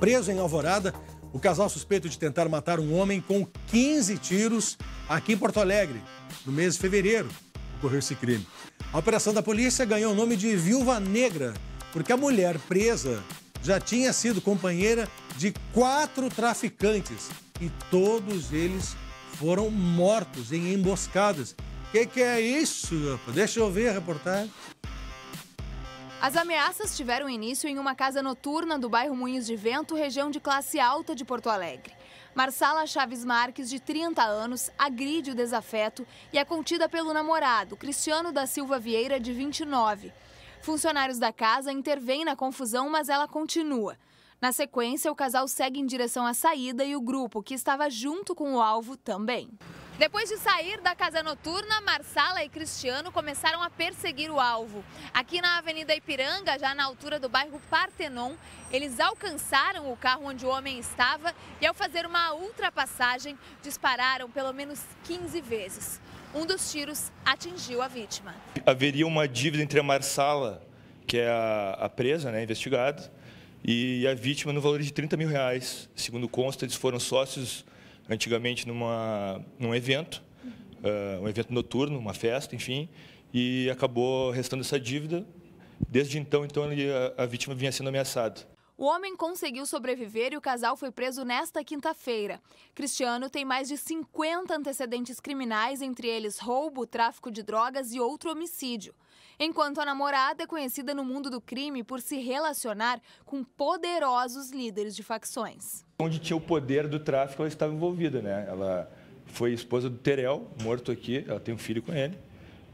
Preso em Alvorada, o casal suspeito de tentar matar um homem com 15 tiros aqui em Porto Alegre, no mês de fevereiro, ocorreu esse crime. A operação da polícia ganhou o nome de Viúva Negra, porque a mulher presa já tinha sido companheira de quatro traficantes e todos eles foram mortos em emboscadas. O que, que é isso, Deixa eu ver a reportagem. As ameaças tiveram início em uma casa noturna do bairro Moinhos de Vento, região de classe alta de Porto Alegre. Marsala Chaves Marques, de 30 anos, agride o desafeto e é contida pelo namorado, Cristiano da Silva Vieira, de 29. Funcionários da casa intervêm na confusão, mas ela continua. Na sequência, o casal segue em direção à saída e o grupo, que estava junto com o alvo, também. Depois de sair da casa noturna, Marsala e Cristiano começaram a perseguir o alvo. Aqui na Avenida Ipiranga, já na altura do bairro Partenon, eles alcançaram o carro onde o homem estava e, ao fazer uma ultrapassagem, dispararam pelo menos 15 vezes. Um dos tiros atingiu a vítima. Haveria uma dívida entre a Marsala, que é a, a presa, né, investigada, e a vítima no valor de 30 mil reais. Segundo consta, eles foram sócios antigamente numa, num evento, uh, um evento noturno, uma festa, enfim, e acabou restando essa dívida. Desde então, então a, a vítima vinha sendo ameaçada. O homem conseguiu sobreviver e o casal foi preso nesta quinta-feira. Cristiano tem mais de 50 antecedentes criminais, entre eles roubo, tráfico de drogas e outro homicídio. Enquanto a namorada é conhecida no mundo do crime por se relacionar com poderosos líderes de facções. Onde tinha o poder do tráfico, ela estava envolvida, né? Ela foi esposa do Terel, morto aqui, ela tem um filho com ele.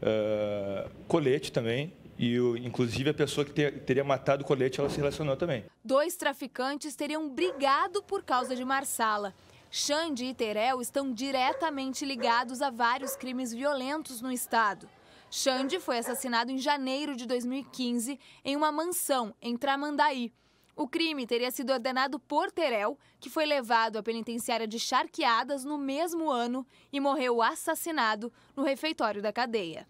Uh, colete também e, inclusive, a pessoa que ter, teria matado o colete, ela se relacionou também. Dois traficantes teriam brigado por causa de Marsala. Xande e Terel estão diretamente ligados a vários crimes violentos no estado. Xande foi assassinado em janeiro de 2015 em uma mansão em Tramandaí. O crime teria sido ordenado por Terel, que foi levado à penitenciária de Charqueadas no mesmo ano e morreu assassinado no refeitório da cadeia.